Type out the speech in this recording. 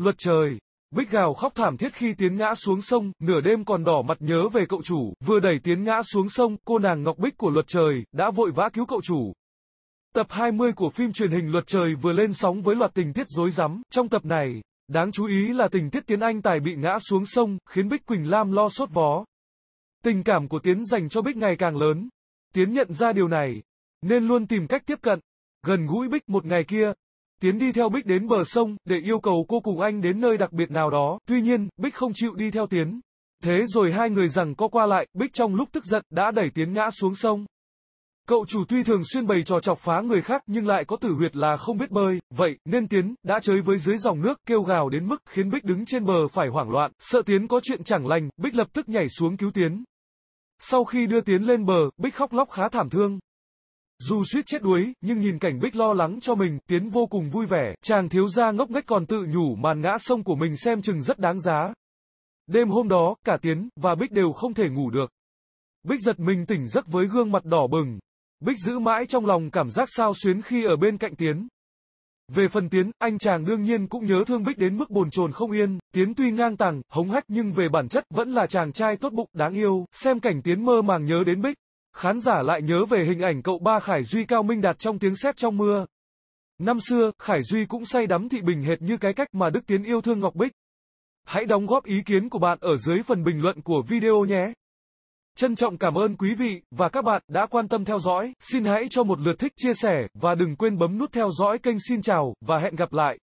Luật trời. Bích gào khóc thảm thiết khi Tiến ngã xuống sông, nửa đêm còn đỏ mặt nhớ về cậu chủ, vừa đẩy Tiến ngã xuống sông, cô nàng Ngọc Bích của Luật trời, đã vội vã cứu cậu chủ. Tập 20 của phim truyền hình Luật trời vừa lên sóng với loạt tình tiết rối rắm, trong tập này, đáng chú ý là tình tiết Tiến Anh Tài bị ngã xuống sông, khiến Bích Quỳnh Lam lo sốt vó. Tình cảm của Tiến dành cho Bích ngày càng lớn. Tiến nhận ra điều này, nên luôn tìm cách tiếp cận, gần gũi Bích một ngày kia, Tiến đi theo Bích đến bờ sông, để yêu cầu cô cùng anh đến nơi đặc biệt nào đó, tuy nhiên, Bích không chịu đi theo Tiến. Thế rồi hai người rằng có qua lại, Bích trong lúc tức giận, đã đẩy Tiến ngã xuống sông. Cậu chủ tuy thường xuyên bày trò chọc phá người khác nhưng lại có tử huyệt là không biết bơi, vậy nên Tiến đã chơi với dưới dòng nước kêu gào đến mức khiến Bích đứng trên bờ phải hoảng loạn, sợ Tiến có chuyện chẳng lành, Bích lập tức nhảy xuống cứu Tiến. Sau khi đưa Tiến lên bờ, Bích khóc lóc khá thảm thương. Dù suýt chết đuối, nhưng nhìn cảnh Bích lo lắng cho mình, Tiến vô cùng vui vẻ, chàng thiếu gia ngốc nghếch còn tự nhủ màn ngã sông của mình xem chừng rất đáng giá. Đêm hôm đó, cả Tiến và Bích đều không thể ngủ được. Bích giật mình tỉnh giấc với gương mặt đỏ bừng. Bích giữ mãi trong lòng cảm giác sao xuyến khi ở bên cạnh Tiến. Về phần Tiến, anh chàng đương nhiên cũng nhớ thương Bích đến mức bồn chồn không yên, Tiến tuy ngang tàng, hống hách nhưng về bản chất vẫn là chàng trai tốt bụng, đáng yêu, xem cảnh Tiến mơ màng nhớ đến Bích. Khán giả lại nhớ về hình ảnh cậu ba Khải Duy cao minh đạt trong tiếng sét trong mưa. Năm xưa, Khải Duy cũng say đắm thị bình hệt như cái cách mà Đức Tiến yêu thương Ngọc Bích. Hãy đóng góp ý kiến của bạn ở dưới phần bình luận của video nhé. Trân trọng cảm ơn quý vị và các bạn đã quan tâm theo dõi, xin hãy cho một lượt thích chia sẻ và đừng quên bấm nút theo dõi kênh xin chào và hẹn gặp lại.